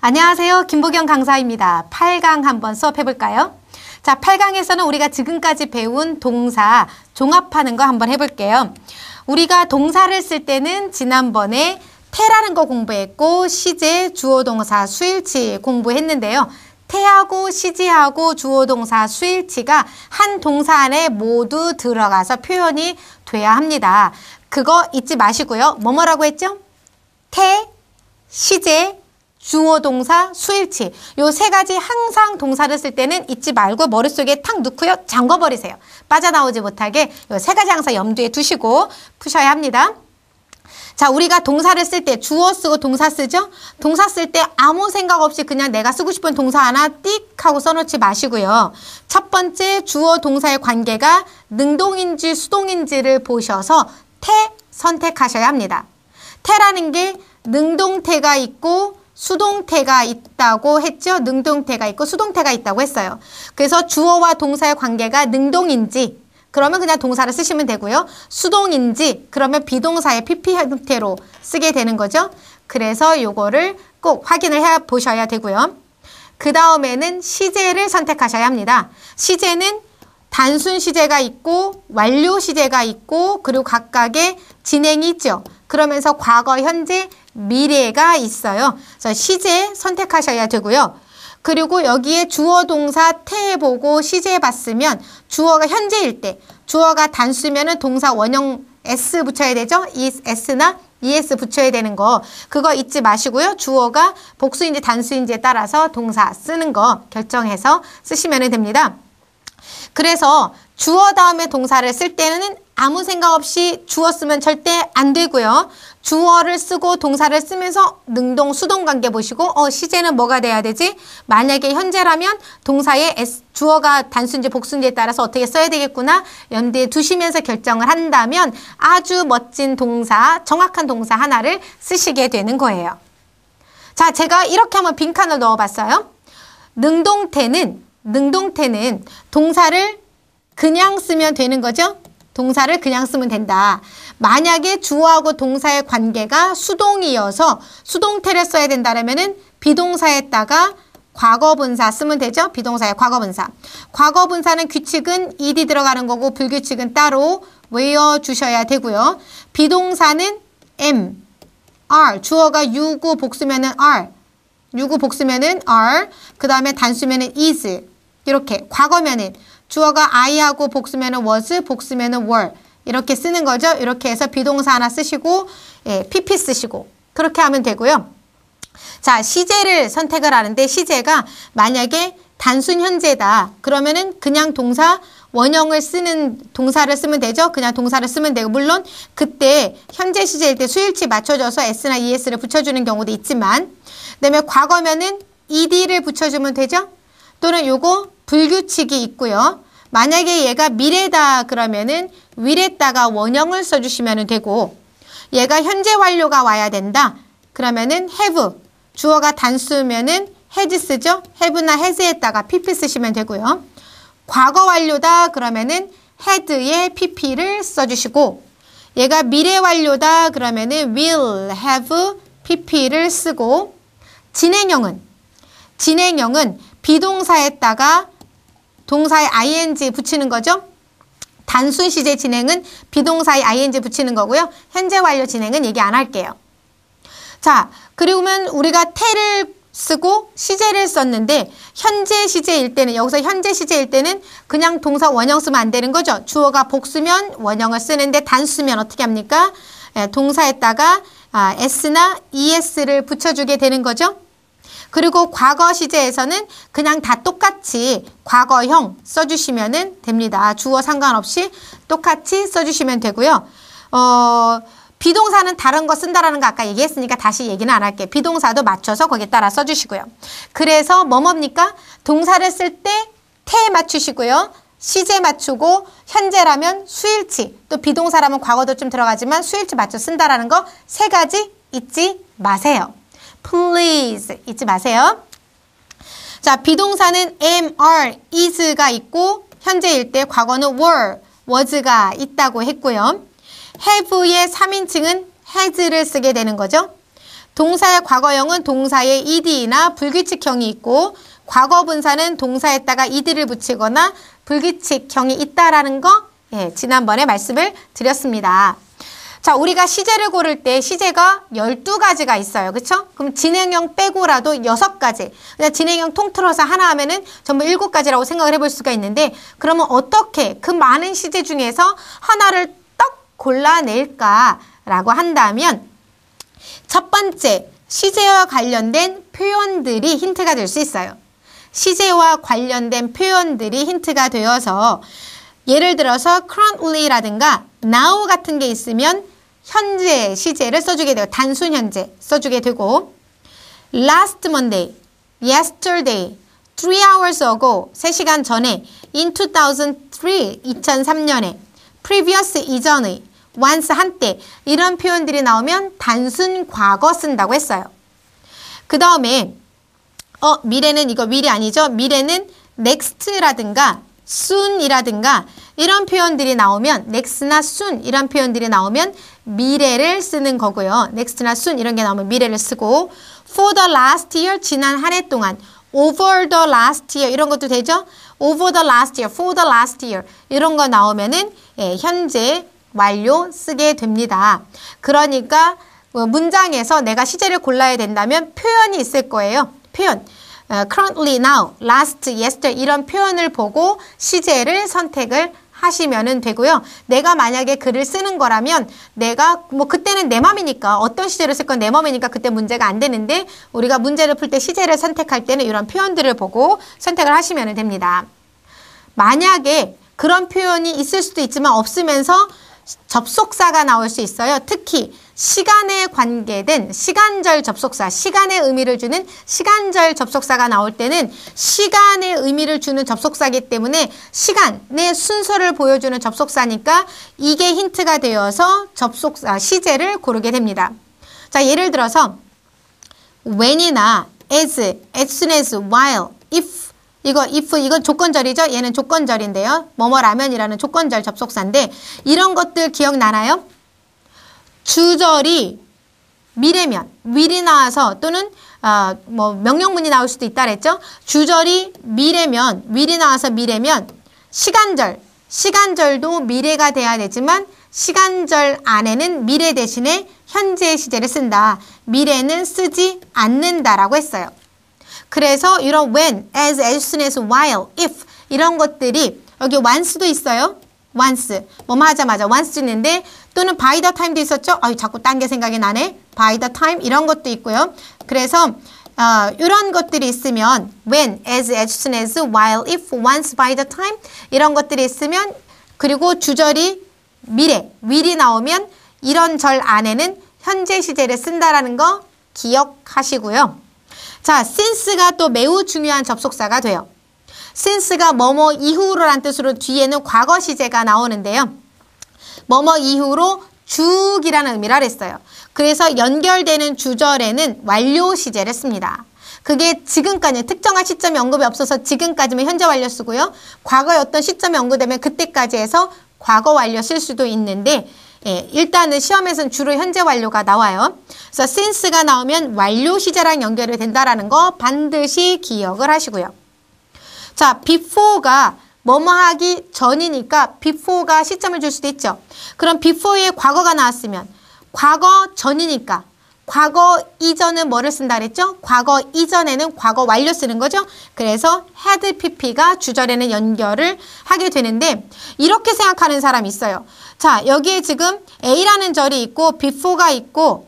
안녕하세요. 김보경 강사입니다. 8강 한번 수업해볼까요? 자, 8강에서는 우리가 지금까지 배운 동사 종합하는 거 한번 해볼게요. 우리가 동사를 쓸 때는 지난번에 태라는 거 공부했고 시제, 주어동사, 수일치 공부했는데요. 태하고 시제하고 주어동사 수일치가 한 동사 안에 모두 들어가서 표현이 돼야 합니다. 그거 잊지 마시고요. 뭐뭐라고 했죠? 태, 시제, 주어 동사, 수일치 요 세 가지 항상 동사를 쓸 때는 잊지 말고 머릿속에 탁 넣고요. 잠궈버리세요. 빠져나오지 못하게 요 세 가지 항상 염두에 두시고 푸셔야 합니다. 자, 우리가 동사를 쓸 때 주어 쓰고 동사 쓰죠? 동사 쓸 때 아무 생각 없이 그냥 내가 쓰고 싶은 동사 하나 띡 하고 써놓지 마시고요. 첫 번째 주어 동사의 관계가 능동인지 수동인지를 보셔서 태 선택하셔야 합니다. 태라는 게 능동태가 있고 수동태가 있다고 했죠. 능동태가 있고 수동태가 있다고 했어요. 그래서 주어와 동사의 관계가 능동인지 그러면 그냥 동사를 쓰시면 되고요. 수동인지 그러면 비동사의 PP 형태로 쓰게 되는 거죠. 그래서 요거를 꼭 확인을 해 보셔야 되고요. 그 다음에는 시제를 선택하셔야 합니다. 시제는 단순 시제가 있고 완료 시제가 있고 그리고 각각의 진행이 있죠. 그러면서 과거, 현재, 미래가 있어요. 자, 시제 선택하셔야 되고요. 그리고 여기에 주어 동사 태 보고 시제 봤으면 주어가 현재일 때 주어가 단수면은 동사 원형 s 붙여야 되죠. is s나 es 붙여야 되는 거 그거 잊지 마시고요. 주어가 복수인지 단수인지에 따라서 동사 쓰는 거 결정해서 쓰시면 됩니다. 그래서 주어 다음에 동사를 쓸 때는 아무 생각 없이 주어 쓰면 절대 안 되고요. 주어를 쓰고 동사를 쓰면서 능동, 수동 관계 보시고 어 시제는 뭐가 돼야 되지? 만약에 현재라면 동사의 S, 주어가 단순인지 복수인지에 따라서 어떻게 써야 되겠구나 염두에 두시면서 결정을 한다면 아주 멋진 동사, 정확한 동사 하나를 쓰시게 되는 거예요. 자, 제가 이렇게 한번 빈칸을 넣어봤어요. 능동태는 능동태는 동사를 그냥 쓰면 되는 거죠? 동사를 그냥 쓰면 된다. 만약에 주어하고 동사의 관계가 수동이어서 수동태를 써야 된다면은 비동사에다가 과거분사 쓰면 되죠? 비동사의 과거분사. 과거분사는 규칙은 e d 들어가는 거고 불규칙은 따로 외워주셔야 되고요. 비동사는 m, r, 주어가 유구 복수면은 r, 유구 복수면은 r, 그 다음에 단수면은 is, 이렇게 과거면은 주어가 i하고 복수면은 was, 복수면은 were, 이렇게 쓰는 거죠. 이렇게 해서 비동사 하나 쓰시고 예, PP 쓰시고 그렇게 하면 되고요. 자, 시제를 선택을 하는데 시제가 만약에 단순 현재다. 그러면은 그냥 동사 원형을 쓰는 동사를 쓰면 되죠. 그냥 동사를 쓰면 되고 물론 그때 현재 시제일 때 수일치 맞춰줘서 s나 es를 붙여주는 경우도 있지만 그다음에 과거면은 ed를 붙여주면 되죠. 또는 요거 불규칙이 있고요. 만약에 얘가 미래다 그러면은 위에다가 원형을 써주시면 되고 얘가 현재 완료가 와야 된다 그러면은 have 주어가 단수면은 has 쓰죠 have나 has에다가 pp 쓰시면 되고요 과거 완료다 그러면은 had에 pp를 써주시고 얘가 미래 완료다 그러면은 will have pp를 쓰고 진행형은 진행형은 비동사에다가 동사에 ing 붙이는 거죠. 단순 시제 진행은 비동사에 ing 붙이는 거고요. 현재 완료 진행은 얘기 안 할게요. 자, 그리고면 우리가 테를 쓰고 시제를 썼는데 현재 시제일 때는 여기서 현재 시제일 때는 그냥 동사 원형 쓰면 안 되는 거죠. 주어가 복수면 원형을 쓰는데 단수면 어떻게 합니까? 예, 동사에다가 아, s나 es를 붙여주게 되는 거죠. 그리고 과거 시제에서는 그냥 다 똑같이 과거형 써주시면 됩니다. 주어 상관없이 똑같이 써주시면 되고요. 어, 비동사는 다른 거 쓴다라는 거 아까 얘기했으니까 다시 얘기는 안 할게. 요 비동사도 맞춰서 거기에 따라 써주시고요. 그래서 뭐뭡니까? 동사를 쓸 때 태 맞추시고요. 시제 맞추고 현재라면 수일치 또 비동사라면 과거도 좀 들어가지만 수일치 맞춰 쓴다라는 거 세 가지 잊지 마세요. please 잊지 마세요. 자, 비동사는 am, are, is가 있고 현재일 때 과거는 were, was가 있다고 했고요. have의 3인칭은 has를 쓰게 되는 거죠. 동사의 과거형은 동사의 ed나 불규칙형이 있고 과거 분사는 동사에다가 ed를 붙이거나 불규칙형이 있다라는 거 예, 지난번에 말씀을 드렸습니다. 자, 우리가 시제를 고를 때 시제가 열두 가지가 있어요. 그렇죠? 그럼 진행형 빼고라도 여섯 가지. 그냥 진행형 통틀어서 하나 하면은 전부 일곱 가지라고 생각을 해볼 수가 있는데 그러면 어떻게 그 많은 시제 중에서 하나를 떡 골라낼까라고 한다면 첫 번째 시제와 관련된 표현들이 힌트가 될 수 있어요. 시제와 관련된 표현들이 힌트가 되어서 예를 들어서 currently라든가 now 같은 게 있으면 현재 시제를 써주게 되고 단순 현재 써주게 되고 last Monday, yesterday, three hours ago, 3시간 전에 in 2003, 2003년에 previous 이전의 once 한때 이런 표현들이 나오면 단순 과거 쓴다고 했어요. 그 다음에 어 미래는 이거 미래 아니죠? 미래는 next라든가 soon이라든가 이런 표현들이 나오면 next나 soon 이런 표현들이 나오면 미래를 쓰는 거고요. next나 soon 이런 게 나오면 미래를 쓰고 for the last year 지난 한 해 동안 over the last year 이런 것도 되죠? over the last year, for the last year 이런 거 나오면은 예, 현재 완료 쓰게 됩니다. 그러니까 어, 문장에서 내가 시제를 골라야 된다면 표현이 있을 거예요. 표현. 어, currently, now, last, yesterday 이런 표현을 보고 시제를 선택을 하시면은 되고요. 내가 만약에 글을 쓰는 거라면 내가 뭐 그때는 내 맘이니까 어떤 시제를 쓸 건 내 맘이니까 그때 문제가 안 되는데 우리가 문제를 풀 때 시제를 선택할 때는 이런 표현들을 보고 선택을 하시면 됩니다. 만약에 그런 표현이 있을 수도 있지만 없으면서 접속사가 나올 수 있어요. 특히 시간에 관계된 시간절 접속사, 시간의 의미를 주는 시간절 접속사가 나올 때는 시간의 의미를 주는 접속사이기 때문에 시간의 순서를 보여주는 접속사니까 이게 힌트가 되어서 접속사, 시제를 고르게 됩니다. 자, 예를 들어서 when이나 as, as soon as, while, if 이거 if 이건 조건절이죠? 얘는 조건절인데요. 뭐뭐라면이라는 조건절 접속사인데 이런 것들 기억나나요? 주절이 미래면, 미리 나와서 또는 아, 뭐 명령문이 나올 수도 있다 그랬죠? 주절이 미래면, 미리 나와서 미래면 시간절, 시간절도 미래가 돼야 되지만 시간절 안에는 미래 대신에 현재 시제를 쓴다. 미래는 쓰지 않는다라고 했어요. 그래서 이런 when, as, as soon as, while, if 이런 것들이 여기 once도 있어요. once. 뭐뭐 하자마자 once 있는데 또는 by the time도 있었죠. 아유 자꾸 딴 게 생각이 나네. by the time 이런 것도 있고요. 그래서 어, 이런 것들이 있으면 when, as, as soon as, while, if, once, by the time 이런 것들이 있으면 그리고 주절이 미래, will이 나오면 이런 절 안에는 현재 시제를 쓴다라는 거 기억하시고요. 자, since가 또 매우 중요한 접속사가 돼요. since가 뭐뭐 이후로란 뜻으로 뒤에는 과거 시제가 나오는데요. 뭐뭐 이후로 죽이라는 의미를 했어요. 그래서 연결되는 주절에는 완료 시제를 씁니다. 그게 지금까지 특정한 시점이 언급이 없어서 지금까지면 현재 완료 쓰고요. 과거에 어떤 시점이 언급되면 그때까지 해서 과거 완료 쓸 수도 있는데 예, 일단은 시험에서는 주로 현재 완료가 나와요. 그래서 since가 나오면 완료 시제랑 연결이 된다라는 거 반드시 기억을 하시고요. 자, before가 뭐뭐 하기 전이니까 before가 시점을 줄 수도 있죠. 그럼 before의 과거가 나왔으면 과거 전이니까 과거 이전은 뭐를 쓴다 그랬죠? 과거 이전에는 과거 완료 쓰는 거죠. 그래서 had pp가 주절에는 연결을 하게 되는데 이렇게 생각하는 사람 있어요. 자, 여기에 지금 a라는 절이 있고 before가 있고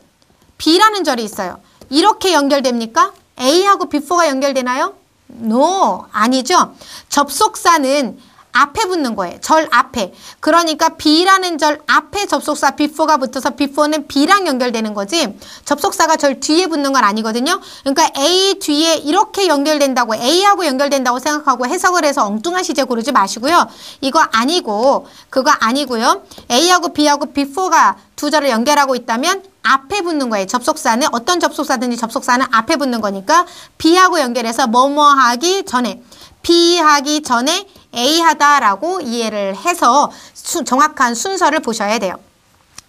b라는 절이 있어요. 이렇게 연결됩니까? a하고 before가 연결되나요? no, 아니죠. 접속사는 앞에 붙는 거예요. 절 앞에. 그러니까 b 라는절 앞에 접속사 before가 붙어서 before는 b 랑 연결되는 거지 접속사가 절 뒤에 붙는 건 아니거든요. 그러니까 a 뒤에 이렇게 연결된다고 a하고 연결된다고 생각하고 해석을 해서 엉뚱한 시제 고르지 마시고요. 이거 아니고 그거 아니고요. a하고 b하고 before가 두 절을 연결하고 있다면 앞에 붙는 거예요. 접속사는 어떤 접속사든지 접속사는 앞에 붙는 거니까 b 하고 연결해서 뭐뭐하기 전에 b 하기 전에 A하다라고 이해를 해서 수, 정확한 순서를 보셔야 돼요.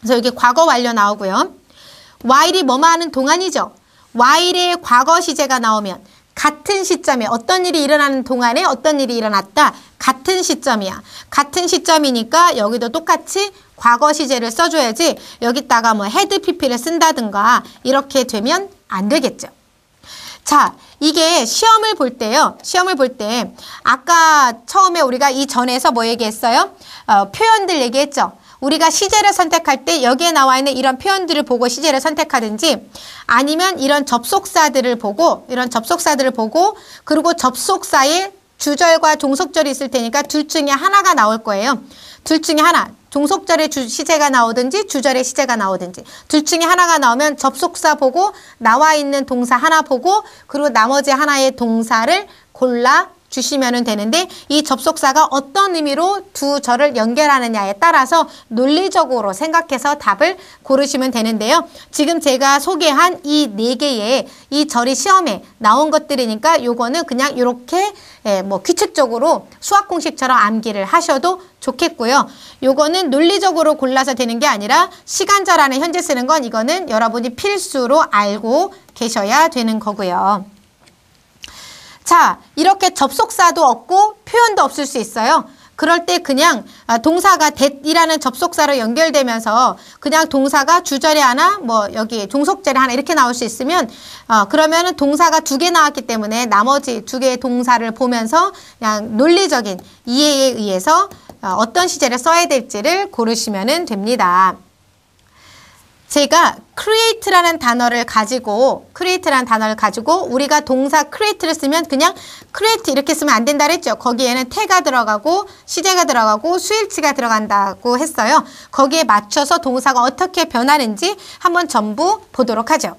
그래서 여기 과거 완료 나오고요. while이 뭐뭐 하는 동안이죠. while의 과거 시제가 나오면 같은 시점에 어떤 일이 일어나는 동안에 어떤 일이 일어났다. 같은 시점이야. 같은 시점이니까 여기도 똑같이 과거 시제를 써줘야지 여기다가 뭐 헤드 PP를 쓴다든가 이렇게 되면 안 되겠죠. 자, 이게 시험을 볼 때요. 시험을 볼 때 아까 처음에 우리가 이 전에서 뭐 얘기했어요? 어, 표현들 얘기했죠. 우리가 시제를 선택할 때 여기에 나와 있는 이런 표현들을 보고 시제를 선택하든지 아니면 이런 접속사들을 보고 이런 접속사들을 보고 그리고 접속사의 주절과 종속절이 있을 테니까 둘 중에 하나가 나올 거예요. 둘 중에 하나. 종속절에 주, 시제가 나오든지 주절에 시제가 나오든지 둘 중에 하나가 나오면 접속사 보고 나와 있는 동사 하나 보고 그리고 나머지 하나의 동사를 골라 주시면 되는데 이 접속사가 어떤 의미로 두 절을 연결하느냐에 따라서 논리적으로 생각해서 답을 고르시면 되는데요. 지금 제가 소개한 이 네 개의 이 절이 시험에 나온 것들이니까 요거는 그냥 이렇게 예, 뭐 규칙적으로 수학 공식처럼 암기를 하셔도 좋겠고요. 요거는 논리적으로 골라서 되는 게 아니라 시간절 안에 현재 쓰는 건 이거는 여러분이 필수로 알고 계셔야 되는 거고요. 자, 이렇게 접속사도 없고 표현도 없을 수 있어요. 그럴 때 그냥 아, 동사가 that이라는 접속사로 연결되면서 그냥 동사가 주절에 하나 뭐 여기 종속절에 하나 이렇게 나올 수 있으면 어 그러면은 동사가 두 개 나왔기 때문에 나머지 두 개의 동사를 보면서 그냥 논리적인 이해에 의해서 어, 어떤 시제를 써야 될지를 고르시면 됩니다. 제가 create라는 단어를 가지고 create라는 단어를 가지고 우리가 동사 create를 쓰면 그냥 create 이렇게 쓰면 안 된다 그랬죠. 거기에는 태가 들어가고 시제가 들어가고 수일치가 들어간다고 했어요. 거기에 맞춰서 동사가 어떻게 변하는지 한번 전부 보도록 하죠.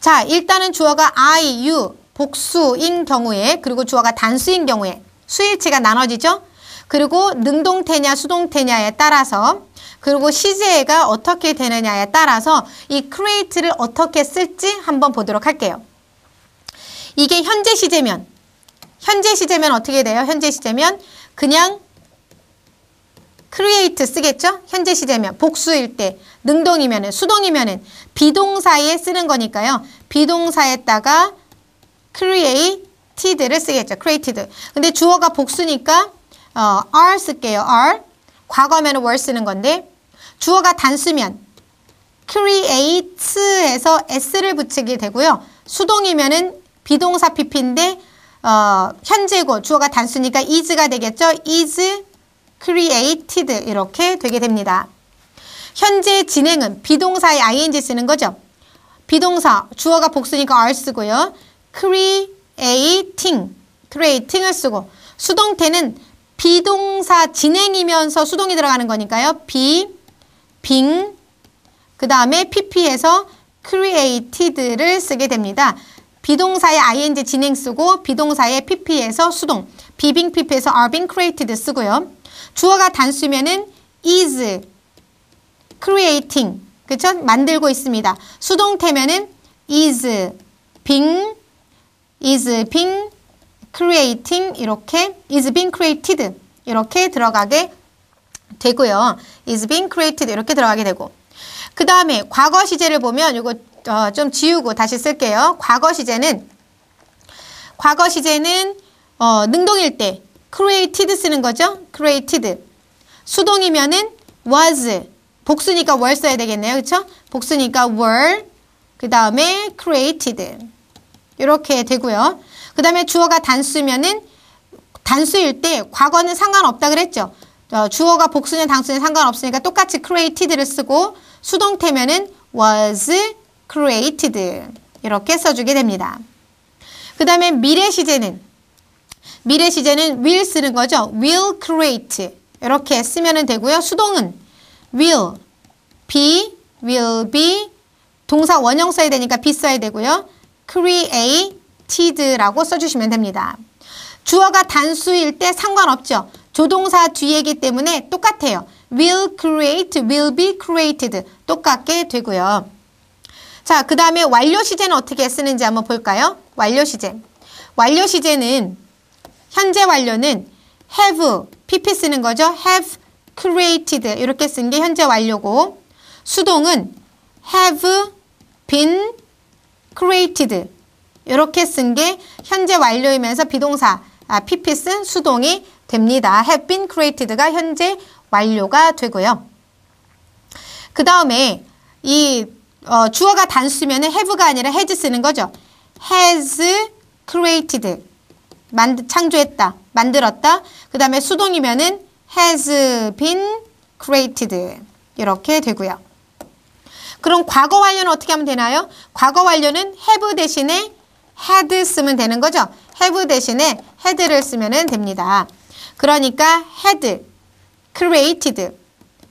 자, 일단은 주어가 I, you 복수인 경우에 그리고 주어가 단수인 경우에 수일치가 나눠지죠. 그리고 능동태냐 수동태냐에 따라서 그리고 시제가 어떻게 되느냐에 따라서 이 create를 어떻게 쓸지 한번 보도록 할게요. 이게 현재 시제면 현재 시제면 어떻게 돼요? 현재 시제면 그냥 create 쓰겠죠? 현재 시제면 복수일 때 능동이면은 수동이면은 비동사에 쓰는 거니까요. 비동사에다가 created를 쓰겠죠. created. 근데 주어가 복수니까 어, are 쓸게요. are. 과거면은 were 쓰는 건데 주어가 단수면 creates에서 s를 붙이게 되고요. 수동이면은 비동사 pp인데 어, 현재고 주어가 단수니까 is가 되겠죠. is created 이렇게 되게 됩니다. 현재 진행은 비동사의 ing 쓰는 거죠. 비동사 주어가 복수니까 r 쓰고요. creating creating을 쓰고 수동태는 비동사 진행이면서 수동이 들어가는 거니까요. be 빙, 그 다음에 pp에서 created를 쓰게 됩니다. 비동사의 ing 진행 쓰고 비동사의 pp에서 수동, 비빙 pp에서 are being created 쓰고요. 주어가 단수면은 is, creating, 그쵸? 만들고 있습니다. 수동태면은 is, being, is being, creating 이렇게 is being created 이렇게 들어가게 되고요. is being created 이렇게 들어가게 되고 그 다음에 과거 시제를 보면 이거 어, 좀 지우고 다시 쓸게요. 과거 시제는 과거 시제는 어, 능동일 때 created 쓰는 거죠. created 수동이면은 was 복수니까 were 써야 되겠네요. 그렇죠? 복수니까 were 그 다음에 created 이렇게 되고요. 그 다음에 주어가 단수면은 단수일 때 과거는 상관없다 그랬죠. 어, 주어가 복수냐 당수냐 상관없으니까 똑같이 created를 쓰고 수동태면은 was created 이렇게 써주게 됩니다. 그 다음에 미래 시제는 미래 시제는 will 쓰는 거죠. will create 이렇게 쓰면 되고요. 수동은 will, be, will be 동사 원형 써야 되니까 be 써야 되고요. created라고 써주시면 됩니다. 주어가 단수일 때 상관없죠. 조동사 뒤에기 때문에 똑같아요. will create, will be created 똑같게 되고요. 자, 그 다음에 완료 시제는 어떻게 쓰는지 한번 볼까요? 완료 시제. 완료 시제는 현재 완료는 have, pp 쓰는 거죠. have created 이렇게 쓴 게 현재 완료고 수동은 have been created 이렇게 쓴 게 현재 완료이면서 비동사 아, pp 쓴 수동이 됩니다. have been created가 현재 완료가 되고요. 그 다음에 이 어, 주어가 단수면 은 have가 아니라 has 쓰는 거죠. has created 만 창조했다, 만들었다. 그 다음에 수동이면은 has been created 이렇게 되고요. 그럼 과거 완료는 어떻게 하면 되나요? 과거 완료는 have 대신에 had 쓰면 되는 거죠. have 대신에 had를 쓰면 됩니다. 그러니까 had, created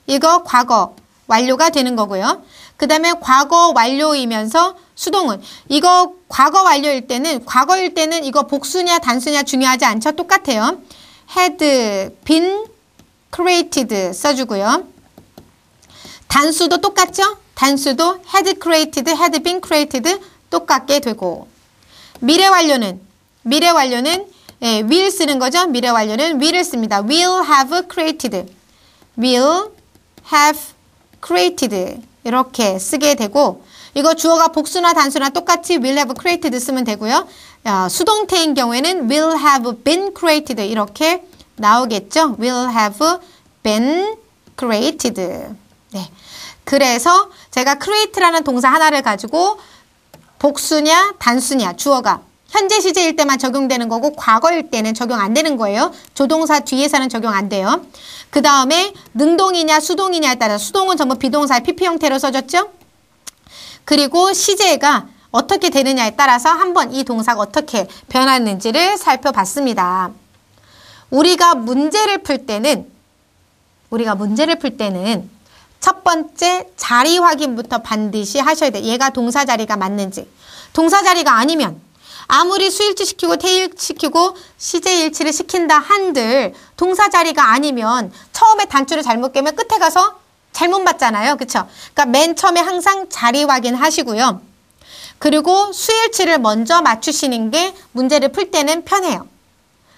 이거 과거 완료가 되는 거고요. 그 다음에 과거 완료이면서 수동은 이거 과거 완료일 때는 과거일 때는 이거 복수냐 단수냐 중요하지 않죠. 똑같아요. had been created 써주고요. 단수도 똑같죠? 단수도 had created, had been created 똑같게 되고 미래 완료는 미래 완료는 예, will 쓰는 거죠. 미래 완료는 will을 씁니다. will have created. will have created. 이렇게 쓰게 되고 이거 주어가 복수나 단수나 똑같이 will have created 쓰면 되고요. 야, 수동태인 경우에는 will have been created 이렇게 나오겠죠. will have been created. 네. 그래서 제가 create라는 동사 하나를 가지고 복수냐 단수냐 주어가 현재 시제일 때만 적용되는 거고 과거일 때는 적용 안 되는 거예요. 조동사 뒤에서는 적용 안 돼요. 그 다음에 능동이냐 수동이냐에 따라 수동은 전부 비동사 의 PP 형태로 써졌죠. 그리고 시제가 어떻게 되느냐에 따라서 한번 이 동사가 어떻게 변하는지를 살펴봤습니다. 우리가 문제를 풀 때는 우리가 문제를 풀 때는 첫 번째 자리 확인부터 반드시 하셔야 돼. 요 얘가 동사 자리가 맞는지. 동사 자리가 아니면 아무리 수일치시키고 태일치시키고 시제일치를 시킨다 한들 동사 자리가 아니면 처음에 단추를 잘못 깨면 끝에 가서 잘못 맞잖아요. 그렇죠? 그러니까 맨 처음에 항상 자리 확인하시고요. 그리고 수일치를 먼저 맞추시는 게 문제를 풀 때는 편해요.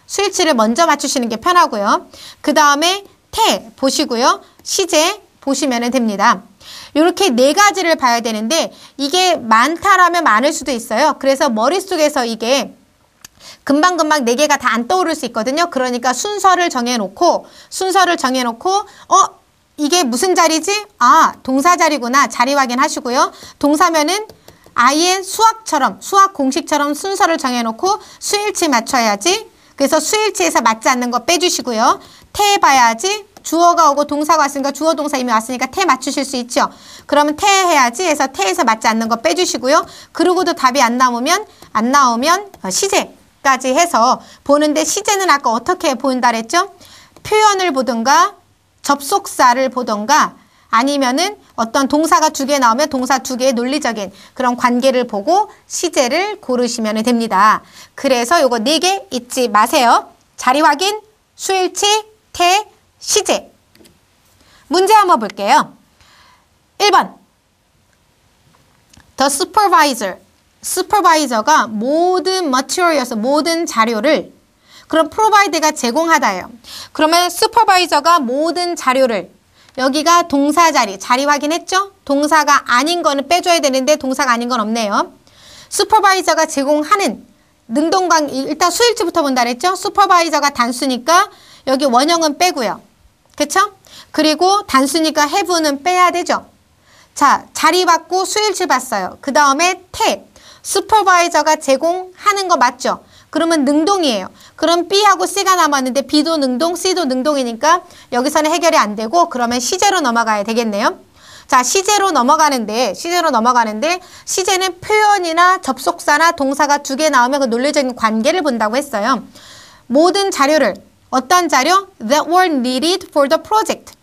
수일치를 먼저 맞추시는 게 편하고요. 그 다음에 태 보시고요. 시제 보시면 됩니다. 이렇게 네 가지를 봐야 되는데 이게 많다라면 많을 수도 있어요. 그래서 머릿속에서 이게 금방금방 네 개가 다 안 떠오를 수 있거든요. 그러니까 순서를 정해놓고 순서를 정해놓고 어 이게 무슨 자리지? 아 동사 자리구나 자리 확인하시고요. 동사면은 아예 수학처럼 수학 공식처럼 순서를 정해놓고 수일치 맞춰야지. 그래서 수일치에서 맞지 않는 거 빼주시고요. 태 봐야지 주어가 오고 동사가 왔으니까 주어 동사 이미 왔으니까 태 맞추실 수 있죠. 그러면 태 해야지 해서 태에서 맞지 않는 거 빼주시고요. 그러고도 답이 안 나오면 안 나오면 어, 시제까지 해서 보는데 시제는 아까 어떻게 보인다 그랬죠? 표현을 보든가 접속사를 보든가 아니면은 어떤 동사가 두 개 나오면 동사 두 개의 논리적인 그런 관계를 보고 시제를 고르시면 됩니다. 그래서 요거 네 개 잊지 마세요. 자리 확인, 수일치, 태, 시제. 문제 한번 볼게요. 1번. The supervisor. supervisor가 모든 material에서 모든 자료를 그럼 provide가 제공하다예요. 그러면 supervisor가 모든 자료를 여기가 동사 자리, 자리 확인했죠? 동사가 아닌 거는 빼줘야 되는데 동사가 아닌 건 없네요. 슈퍼바이저가 제공하는 능동관 일단 수일치부터 본다 그랬죠? 슈퍼바이저가 단수니까 여기 원형은 빼고요. 그쵸? 그리고 단수니까 have는 빼야 되죠. 자, 자리 받고 수일치 봤어요. 그 다음에 태, 슈퍼바이저가 제공하는 거 맞죠? 그러면 능동이에요. 그럼 B하고 C가 남았는데 B도 능동, C도 능동이니까 여기서는 해결이 안 되고 그러면 시제로 넘어가야 되겠네요. 자, 시제로 넘어가는데, 시제로 넘어가는데, 시제는 표현이나 접속사나 동사가 두 개 나오면 그 논리적인 관계를 본다고 했어요. 모든 자료를 어떤 자료? That were needed for the project.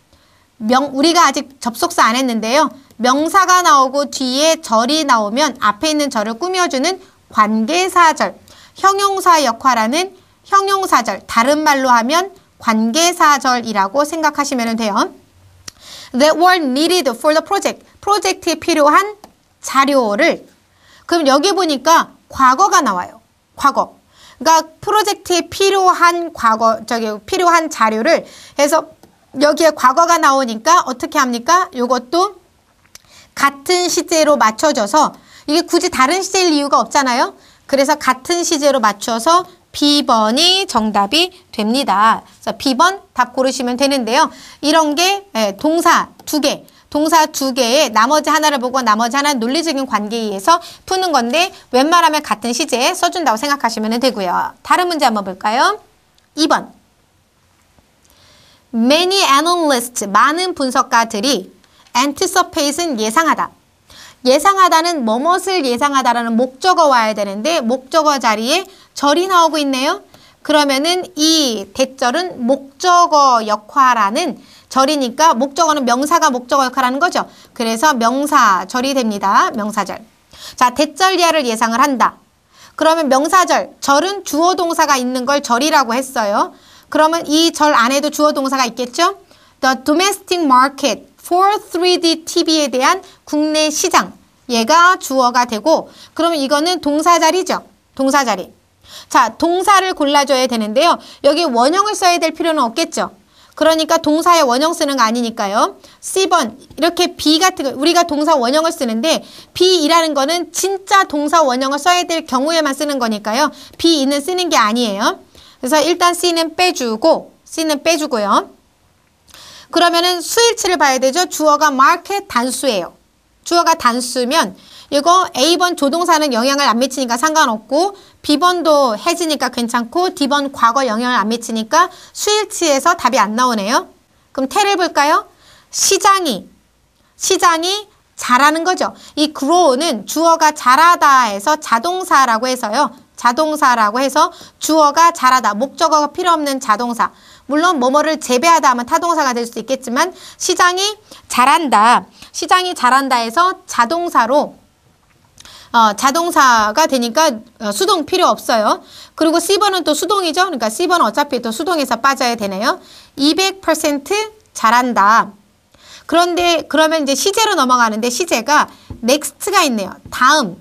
명, 우리가 아직 접속사 안 했는데요. 명사가 나오고 뒤에 절이 나오면 앞에 있는 절을 꾸며주는 관계사절, 형용사 역할하는 형용사절, 다른 말로 하면 관계사절이라고 생각하시면 돼요. That were needed for the project. 프로젝트에 필요한 자료를. 그럼 여기 보니까 과거가 나와요. 과거. 그러니까 프로젝트에 필요한 과거 저기 필요한 자료를 해서 여기에 과거가 나오니까 어떻게 합니까? 요것도 같은 시제로 맞춰져서 이게 굳이 다른 시제일 이유가 없잖아요. 그래서 같은 시제로 맞춰서 B번이 정답이 됩니다. 그래서 B번 답 고르시면 되는데요. 이런 게 예, 동사 두 개, 동사 두 개에 나머지 하나를 보고 나머지 하나는 논리적인 관계에 의해서 푸는 건데 웬만하면 같은 시제에 써준다고 생각하시면 되고요. 다른 문제 한번 볼까요? 2번 Many analysts, 많은 분석가들이 anticipate은 예상하다. 예상하다는 뭐뭇을 예상하다라는 목적어 와야 되는데 목적어 자리에 절이 나오고 있네요. 그러면은 이 대절은 목적어 역할하는 절이니까 목적어는 명사가 목적어 역할하는 거죠. 그래서 명사절이 됩니다. 명사절. 자, 대절야를 예상을 한다. 그러면 명사절, 절은 주어 동사가 있는 걸 절이라고 했어요. 그러면 이 절 안에도 주어 동사가 있겠죠? The domestic market for 3D TV에 대한 국내 시장. 얘가 주어가 되고 그러면 이거는 동사자리죠. 동사자리. 자, 동사를 골라줘야 되는데요. 여기 원형을 써야 될 필요는 없겠죠. 그러니까 동사의 원형 쓰는 거 아니니까요. C번 이렇게 B 같은 거 우리가 동사 원형을 쓰는데 B이라는 거는 진짜 동사 원형을 써야 될 경우에만 쓰는 거니까요. B는 쓰는 게 아니에요. 그래서 일단 C는 빼주고 C는 빼주고요. 그러면은 수일치를 봐야 되죠. 주어가 마켓 단수예요. 주어가 단수면 이거 A번 조동사는 영향을 안 미치니까 상관없고 B번도 해지니까 괜찮고 D번 과거 영향을 안 미치니까 수일치에서 답이 안 나오네요. 그럼 테를 볼까요? 시장이 시장이 잘하는 거죠. 이 grow는 주어가 자라다에서 자동사라고 해서요. 자동사라고 해서 주어가 자라다, 목적어가 필요 없는 자동사. 물론 뭐뭐를 재배하다 하면 타동사가 될 수 있겠지만 시장이 자란다, 시장이 자란다에서 자동사로 어, 자동사가 되니까 어, 수동 필요 없어요. 그리고 C번은 또 수동이죠. 그러니까 C번은 어차피 또 수동에서 빠져야 되네요. 200% 잘한다. 그런데 그러면 이제 시제로 넘어가는데 시제가 next가 있네요. 다음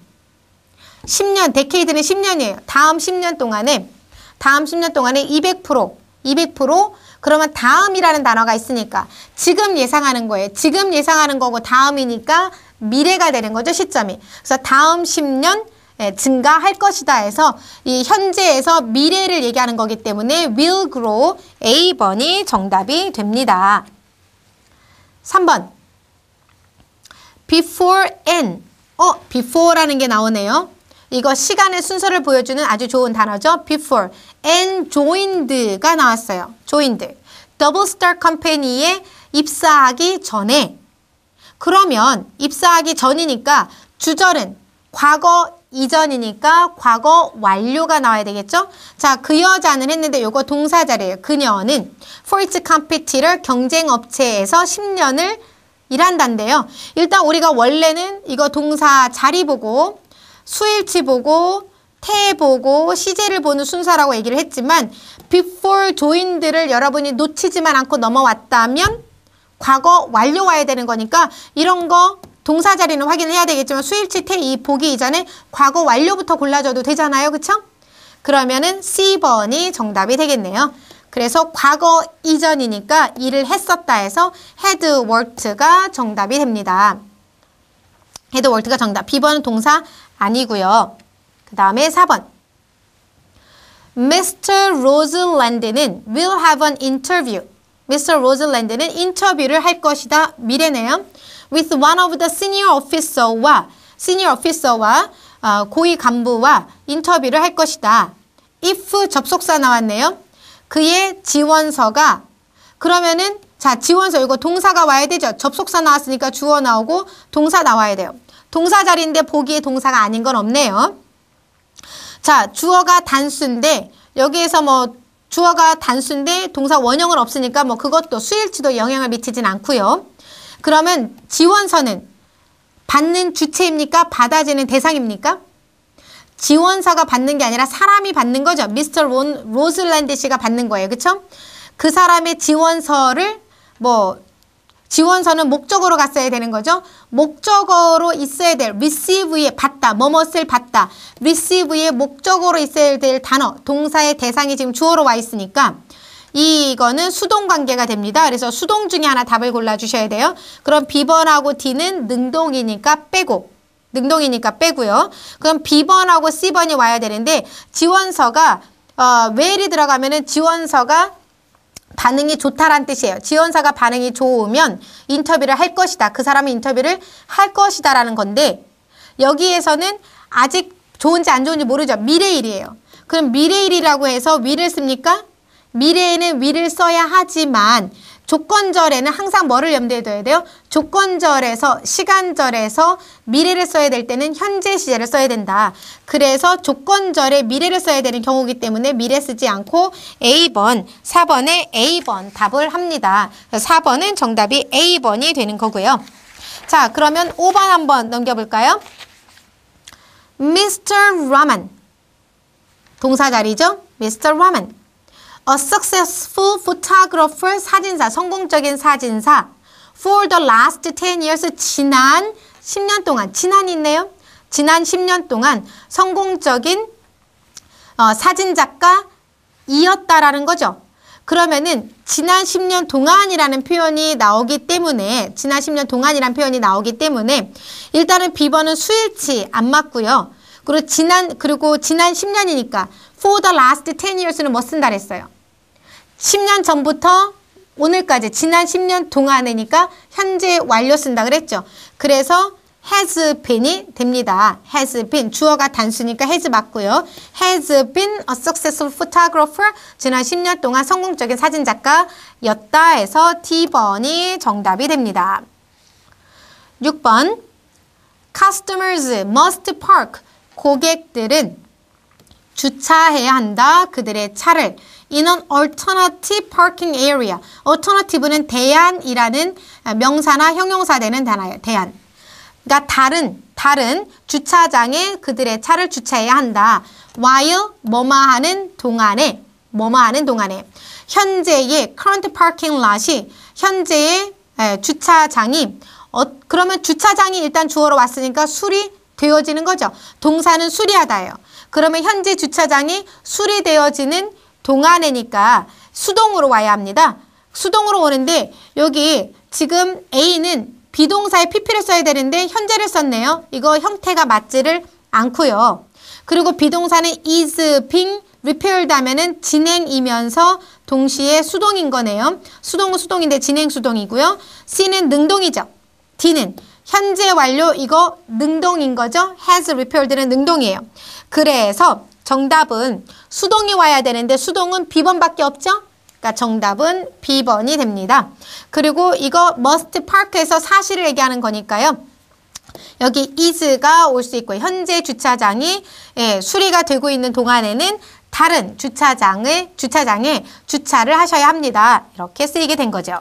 10년, 데케이드는 10년이에요. 다음 10년 동안에 다음 10년 동안에 200% 200% 그러면 다음이라는 단어가 있으니까 지금 예상하는 거예요. 지금 예상하는 거고 다음이니까 미래가 되는 거죠, 시점이. 그래서 다음 10년 예, 증가할 것이다 해서 이 현재에서 미래를 얘기하는 거기 때문에 will grow A번이 정답이 됩니다. 3번 before n 어, before라는 게 나오네요. 이거 시간의 순서를 보여주는 아주 좋은 단어죠. before and joined가 나왔어요. joined. 더블 스타 컴퍼니에 입사하기 전에 그러면 입사하기 전이니까 주절은 과거 이전이니까 과거 완료가 나와야 되겠죠? 자, 그 여자는 했는데 요거 동사자리예요. 그녀는 폴츠 컴피티를 경쟁업체에서 10년을 일한단데요. 일단 우리가 원래는 이거 동사 자리 보고 수일치 보고 태 보고 시제를 보는 순서라고 얘기를 했지만 before joined를 여러분이 놓치지만 않고 넘어왔다면 과거 완료 와야 되는 거니까 이런 거 동사 자리는 확인해야 되겠지만 수일치 태이 보기 이전에 과거 완료부터 골라줘도 되잖아요. 그쵸? 그러면은 C번이 정답이 되겠네요. 그래서 과거 이전이니까 일을 했었다 해서 had worked가 정답이 됩니다. had worked가 정답. B번은 동사 아니고요. 그 다음에 4번. Mr. Roseland는 will have an interview. Mr. 로즐랜드는 인터뷰를 할 것이다. 미래네요. With one of the senior officer와 senior officer와 어, 고위 간부와 인터뷰를 할 것이다. if 접속사 나왔네요. 그의 지원서가 그러면은 자 지원서 이거 동사가 와야 되죠. 접속사 나왔으니까 주어 나오고 동사 나와야 돼요. 동사 자리인데 보기에 동사가 아닌 건 없네요. 자 주어가 단수인데 여기에서 뭐 주어가 단수인데 동사 원형은 없으니까 뭐 그것도 수일치도 영향을 미치진 않고요. 그러면 지원서는 받는 주체입니까? 받아지는 대상입니까? 지원서가 받는 게 아니라 사람이 받는 거죠. 미스터 론, 로즐랜드 씨가 받는 거예요. 그쵸? 그 사람의 지원서를 뭐 지원서는 목적어로 갔어야 되는 거죠. 목적어로 있어야 될 receive의 받다, 뭐뭐을 받다. receive의 목적어로 있어야 될 단어, 동사의 대상이 지금 주어로 와 있으니까 이거는 수동 관계가 됩니다. 그래서 수동 중에 하나 답을 골라주셔야 돼요. 그럼 비번하고 D는 능동이니까 빼고 능동이니까 빼고요. 그럼 비번하고 C번이 와야 되는데 지원서가 어, where이 들어가면은 지원서가 반응이 좋다란 뜻이에요. 지원사가 반응이 좋으면 인터뷰를 할 것이다. 그 사람이 인터뷰를 할 것이다 라는 건데 여기에서는 아직 좋은지 안 좋은지 모르죠. 미래일이에요. 그럼 미래일이라고 해서 위를 씁니까? 미래에는 위를 써야 하지만 조건절에는 항상 뭐를 염두에 둬야 돼요? 조건절에서 시간절에서 미래를 써야 될 때는 현재 시제를 써야 된다. 그래서 조건절에 미래를 써야 되는 경우이기 때문에 미래 쓰지 않고 A번, 4번에 A번 답을 합니다. 4번은 정답이 A번이 되는 거고요. 자, 그러면 5번 한번 넘겨볼까요? Mr. Raman. 동사 자리죠? Mr. Raman. A successful photographer, 사진사, 성공적인 사진사. for the last 10 years 지난 10년 동안 지난 있네요. 지난 10년 동안 성공적인 어, 사진작가 이었다라는 거죠. 그러면은 지난 10년 동안이라는 표현이 나오기 때문에 지난 10년 동안이라는 표현이 나오기 때문에 일단은 비번은 수일치 안 맞고요. 그리고 지난 그리고 지난 10년이니까 for the last 10 years는 뭐 쓴다 그랬어요. 10년 전부터 오늘까지 지난 10년 동안에니까 현재 완료 쓴다 그랬죠. 그래서 has been이 됩니다. has been 주어가 단수니까 has 맞고요. has been a successful photographer 지난 10년 동안 성공적인 사진작가였다 해서 D번이 정답이 됩니다. 6번 customers must park 고객들은 주차해야 한다. 그들의 차를 in an alternative parking area. alternative는 대안이라는 명사나 형용사 되는 단어예요. 대안. 그러니까 다른 다른 주차장에 그들의 차를 주차해야 한다. while 뭐마 하는 동안에 뭐뭐 하는 동안에 현재의 current parking lot이 현재의 주차장이 어, 그러면 주차장이 일단 주어로 왔으니까 수리 되어지는 거죠. 동사는 수리하다예요. 그러면 현재 주차장이 수리되어지는 동안에니까 수동으로 와야 합니다. 수동으로 오는데 여기 지금 A는 비동사의 PP를 써야 되는데 현재를 썼네요. 이거 형태가 맞지를 않고요. 그리고 비동사는 is, being, repaired 하면은 진행이면서 동시에 수동인 거네요. 수동은 수동인데 진행 수동이고요. C는 능동이죠. D는 현재 완료 이거 능동인 거죠. has repaired는 능동이에요. 그래서 정답은 수동이 와야 되는데 수동은 비번밖에 없죠? 그러니까 정답은 비번이 됩니다. 그리고 이거 must park에서 사실을 얘기하는 거니까요. 여기 is가 올 수 있고 현재 주차장이 예, 수리가 되고 있는 동안에는 다른 주차장을 주차장에 주차를 하셔야 합니다. 이렇게 쓰이게 된 거죠.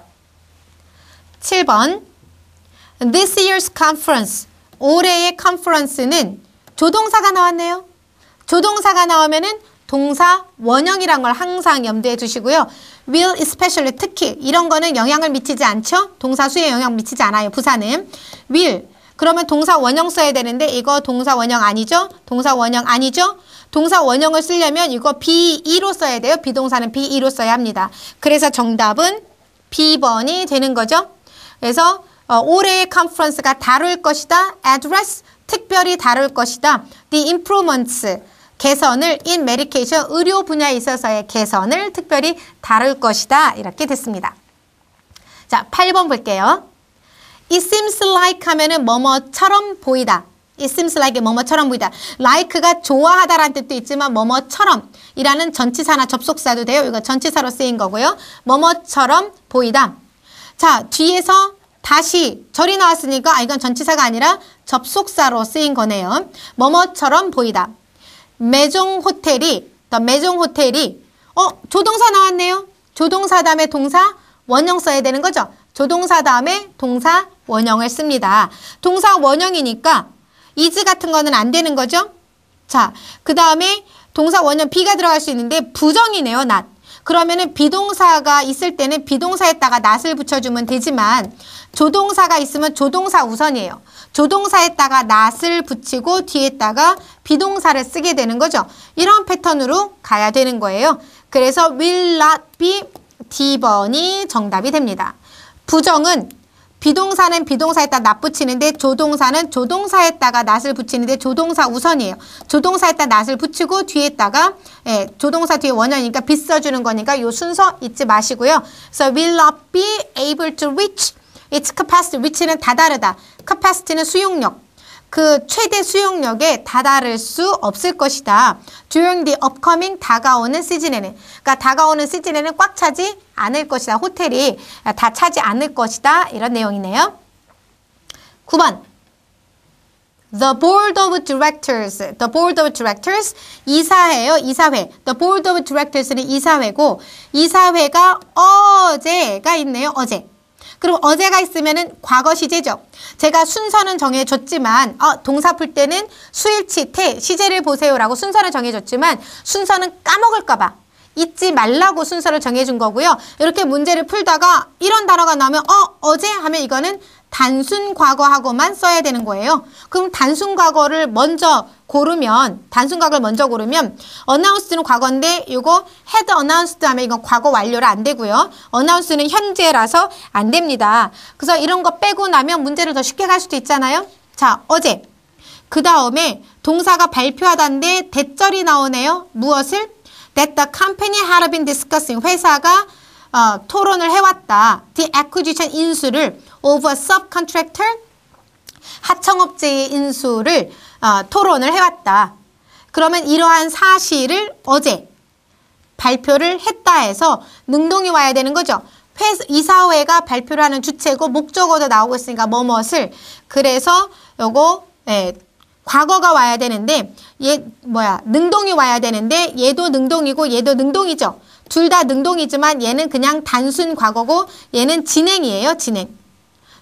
7번 This year's conference 올해의 c o n f e r e n c e 는 조동사가 나왔네요. 조동사가 나오면은 동사 원형이란 걸 항상 염두에 두시고요. will especially 특히 이런 거는 영향을 미치지 않죠. 동사 수에 영향 미치지 않아요. 부사는 will 그러면 동사 원형 써야 되는데 이거 동사 원형 아니죠? 동사 원형 아니죠? 동사 원형을 쓰려면 이거 be 로 써야 돼요. 비동사는 be 로 써야 합니다. 그래서 정답은 B번이 되는 거죠. 그래서 어, 올해의 컨퍼런스가 다룰 것이다. address 특별히 다룰 것이다. the improvements 개선을 인 메디케이션 의료 분야에 있어서의 개선을 특별히 다룰 것이다. 이렇게 됐습니다. 자, 8번 볼게요. It seems like 하면은 뭐뭐처럼 보이다. It seems like 뭐뭐처럼 보이다. like가 좋아하다라는 뜻도 있지만 뭐뭐처럼 이라는 전치사나 접속사도 돼요. 이거 전치사로 쓰인 거고요. 뭐뭐처럼 보이다. 자, 뒤에서 다시 절이 나왔으니까 아, 이건 전치사가 아니라 접속사로 쓰인 거네요. 뭐뭐처럼 보이다. 매종 호텔이, 매종 호텔이, 어, 조동사 나왔네요. 조동사 다음에 동사, 원형 써야 되는 거죠. 조동사 다음에 동사, 원형을 씁니다. 동사 원형이니까 이즈 같은 거는 안 되는 거죠. 자, 그 다음에 동사 원형 비가 들어갈 수 있는데 부정이네요, 낫. 그러면은 비동사가 있을 때는 비동사에다가 낫을 붙여주면 되지만 조동사가 있으면 조동사 우선이에요. 조동사에다가 낫을 붙이고 뒤에다가 비동사를 쓰게 되는 거죠. 이런 패턴으로 가야 되는 거예요. 그래서 will not be D번이 정답이 됩니다. 부정은 비동사는 비동사에다 낫 붙이는데 조동사는 조동사에다가 낫을 붙이는데 조동사 우선이에요. 조동사에다 낫을 붙이고 뒤에다가 예, 조동사 뒤에 원형이니까 빗 써주는 거니까 요 순서 잊지 마시고요. So will not be able to reach its capacity. reach는 다 다르다. capacity는 수용력. 그 최대 수용력에 다다를 수 없을 것이다. during the upcoming 다가오는 시즌에는 그러니까 다가오는 시즌에는 꽉 차지 않을 것이다. 호텔이 아, 다 차지 않을 것이다. 이런 내용이네요. 9번 The Board of Directors, The Board of Directors, 이사회요, 이사회. The Board of Directors는 이사회고, 이사회가 어제가 있네요, 어제. 그럼 어제가 있으면은 과거 시제죠. 제가 순서는 정해줬지만 어, 동사 풀 때는 수일치 태 시제를 보세요라고 순서를 정해줬지만 순서는 까먹을까봐 잊지 말라고 순서를 정해준 거고요. 이렇게 문제를 풀다가 이런 단어가 나오면 어 어제 하면 이거는 단순 과거하고만 써야 되는 거예요. 그럼 단순 과거를 먼저 고르면 단순 과거를 먼저 고르면 어나운스는 과거인데 이거 헤드 어나운스드 하면 이건 과거 완료를 안 되고요. 어나운스는 현재라서 안 됩니다. 그래서 이런 거 빼고 나면 문제를 더 쉽게 갈 수도 있잖아요. 자, 어제 그 다음에 동사가 발표하다인데 대절이 나오네요. 무엇을? That the company had been discussing 회사가 어, 토론을 해왔다. The acquisition 인수를 of a subcontractor 하청업체의 인수를 어, 토론을 해왔다. 그러면 이러한 사실을 어제 발표를 했다 해서 능동이 와야 되는 거죠. 회사, 이사회가 발표를 하는 주체고 목적어도 나오고 있으니까 뭐뭐을 그래서 요거 예, 과거가 와야 되는데 얘 뭐야 능동이 와야 되는데 얘도 능동이고 얘도 능동이죠. 둘 다 능동이지만 얘는 그냥 단순 과거고 얘는 진행이에요. 진행.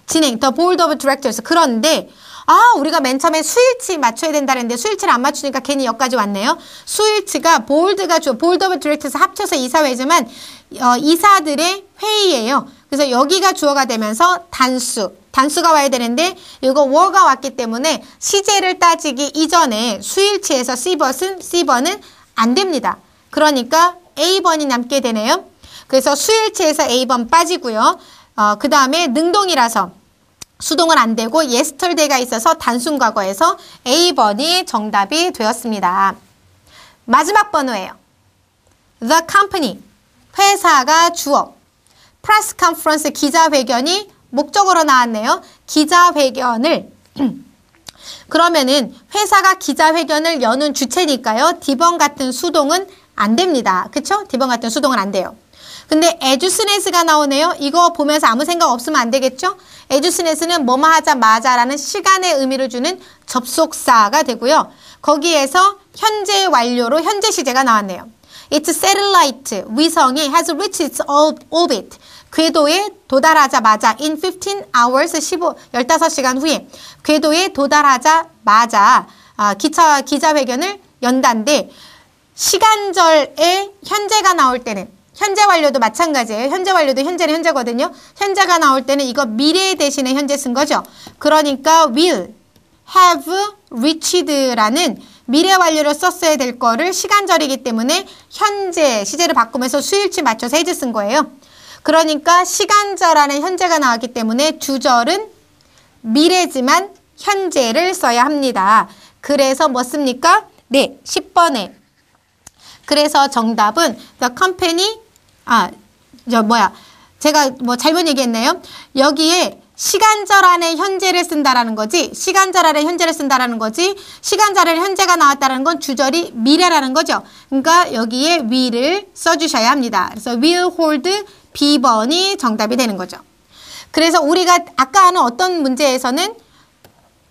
진행, 더 board of directors. 그런데 아, 우리가 맨 처음에 수일치 맞춰야 된다는데 수일치를 안 맞추니까 괜히 여기까지 왔네요. 수일치가 보울드가 주, 보울드 오브 디렉터스 합쳐서 이사회지만 어, 이사들의 회의예요. 그래서 여기가 주어가 되면서 단수, 단수가 와야 되는데 이거 워가 왔기 때문에 시제를 따지기 이전에 수일치에서 C번은 C번은 안 됩니다. 그러니까 A번이 남게 되네요. 그래서 수일치에서 A번 빠지고요. 어, 그 다음에 능동이라서 수동은 안 되고 yesterday가 있어서 단순 과거에서 A번이 정답이 되었습니다. 마지막 번호예요. The company, 회사가 주어. Press c o n 프레스 컨퍼런스 기자회견이 목적으로 나왔네요. 기자회견을 그러면은 회사가 기자회견을 여는 주체니까요. 디번 같은 수동은 안 됩니다. 그쵸? 디번 같은 수동은 안 돼요. 근데 에듀스네스가 나오네요. 이거 보면서 아무 생각 없으면 안 되겠죠? 에듀스네스는 뭐뭐 하자마자라는 시간의 의미를 주는 접속사가 되고요. 거기에서 현재 완료로 현재 시제가 나왔네요. Its satellite, 위성이 has reached its orbit. 궤도에 도달하자마자 in 15 hours, 15, 15시간 후에 궤도에 도달하자마자 아, 기차, 기자회견을 연단데 시간절에 현재가 나올 때는 현재 완료도 마찬가지예요. 현재 완료도 현재는 현재거든요. 현재가 나올 때는 이거 미래 대신에 현재 쓴 거죠. 그러니까 will, have, reached라는 미래 완료를 썼어야 될 거를 시간절이기 때문에 현재, 시제를 바꾸면서 수일치 맞춰서 해제 쓴 거예요. 그러니까 시간절하는 현재가 나왔기 때문에 주절은 미래지만 현재를 써야 합니다. 그래서 뭐 씁니까? 네, 10번에. 그래서 정답은 the company 아, 저 뭐야. 제가 뭐 잘못 얘기했네요. 여기에 시간절 안에 현재를 쓴다라는 거지 시간절 안에 현재를 쓴다라는 거지 시간절 안에 현재가 나왔다는 건 주절이 미래라는 거죠. 그러니까 여기에 w i l l 써주셔야 합니다. 그래서 will hold B번이 정답이 되는 거죠. 그래서 우리가 아까 하는 어떤 문제에서는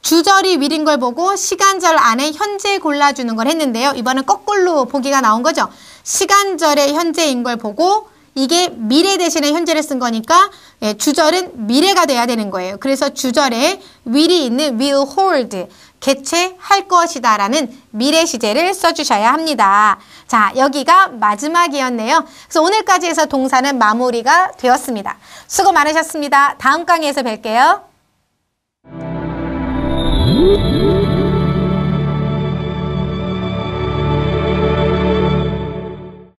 주절이 will인 걸 보고 시간절 안에 현재 골라주는 걸 했는데요. 이번엔 거꾸로 보기가 나온 거죠. 시간절의 현재인 걸 보고 이게 미래 대신에 현재를 쓴 거니까 예, 주절은 미래가 돼야 되는 거예요. 그래서 주절에 will이 있는 will hold, 개최할 것이다 라는 미래 시제를 써주셔야 합니다. 자, 여기가 마지막이었네요. 그래서 오늘까지 해서 동사는 마무리가 되었습니다. 수고 많으셨습니다. 다음 강의에서 뵐게요.